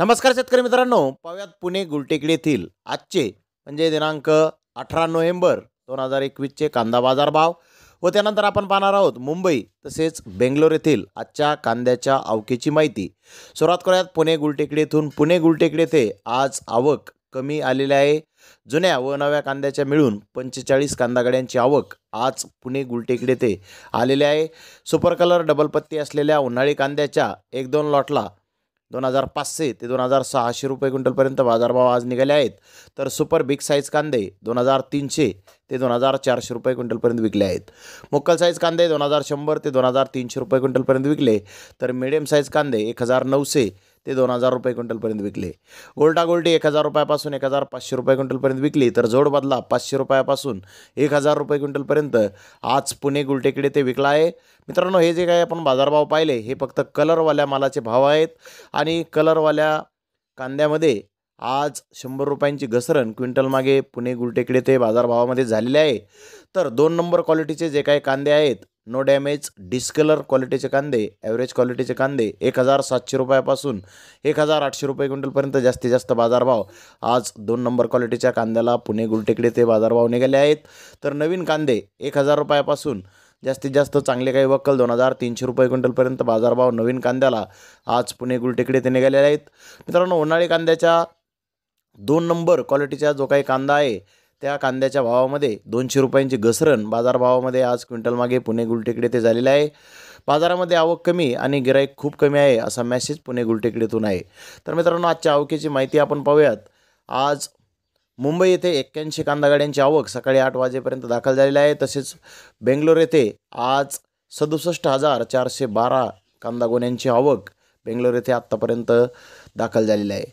नमस्कार शेतकरी मित्रांनो पाहूयात पुणे गुलटेकडी येथील आजचे म्हणजे दिनांक अठरा नोव्हेंबर दोन हजार एकवीसचे कांदा बाजार भाव व त्यानंतर आपण पाहणार आहोत मुंबई तसेच बेंगलोर येथील आजच्या कांद्याच्या आवकेची माहिती सुरुवात करूयात पुणे गुलटेकडी येथून पुणे गुलटेकडी येथे आज आवक कमी आलेली आहे जुन्या व नव्या कांद्याच्या मिळून पंचेचाळीस गाड्यांची आवक आज पुणे गुलटेकडे येथे आलेली आहे सुपर कलर डबल पत्ती असलेल्या उन्हाळी कांद्याच्या एक दोन लॉटला दोन हजार पाचशे ते दोन हजार सहाशे रुपये क्विंटलपर्यंत बाजारभाव आज निघाले आहेत तर सुपर बिग साईज कांदे दोन हजार तीनशे ते दोन हजार चारशे रुपये क्विंटलपर्यंत विकले आहेत मुक्कल साईज कांदे दोन हजार शंभर ते दोन हजार तीनशे रुपये क्विंटलपर्यंत विकले तर मिडियम साईज कांदे एक हजार नऊशे ते दोन हजार रुपये क्विंटलपर्यंत विकले गोल्टा गोल्टी एक हजार रुपयापासून एक हजार पाचशे रुपये क्विंटलपर्यंत विकली तर जोड बदला पाचशे रुपयापासून एक हजार रुपये क्विंटलपर्यंत आज पुणे गुलटेकडे ते विकला आहे मित्रांनो हे जे काही आपण बाजारभाव पाहिले हे फक्त कलरवाल्या मालाचे भाव आहेत आणि कलरवाल्या कांद्यामध्ये आज शंभर रुपयांची घसरण क्विंटल मागे पुणे गुलटेकडे ते बाजारभावामध्ये झालेले आहे तर दोन नंबर क्वालिटीचे जे काही कांदे आहेत नो डॅमेज डिस्कलर क्वालिटीचे कांदे ॲव्हरेज क्वालिटीचे कांदे एक हजार सातशे रुपयापासून एक हजार आठशे रुपये क्विंटलपर्यंत जास्तीत जास्त बाजारभाव आज दोन नंबर क्वालिटीच्या कांद्याला पुणे गुलटेकडे ते बाजारभाव निघाले आहेत तर नवीन कांदे एक हजार रुपयापासून जास्तीत जास्त चांगले काही वक्कल दोन हजार तीनशे रुपये क्विंटलपर्यंत बाजारभाव नवीन कांद्याला आज पुणे गुलटेकडे ते निघालेले आहेत मित्रांनो उन्हाळी कांद्याच्या दोन नंबर क्वालिटीचा जो काही कांदा आहे त्या कांद्याच्या भावामध्ये दोनशे रुपयांची घसरण बाजारभावामध्ये आज क्विंटलमागे पुणे गुलटेकडे ते झालेलं आहे बाजारामध्ये आवक कमी आणि गिराईक खूप कमी आहे असा मेसेज पुणे गुलटेकडीतून आहे तर मित्रांनो आजच्या आवकेची माहिती आपण पाहूयात आज मुंबई येथे एक्क्याऐंशी कांदा गाड्यांची आवक सकाळी आठ वाजेपर्यंत दाखल झालेली आहे तसेच बेंगलोर येथे आज सदुसष्ट हजार चारशे बारा कांदा गोण्यांची आवक बेंगलोर येथे आत्तापर्यंत दाखल झालेली आहे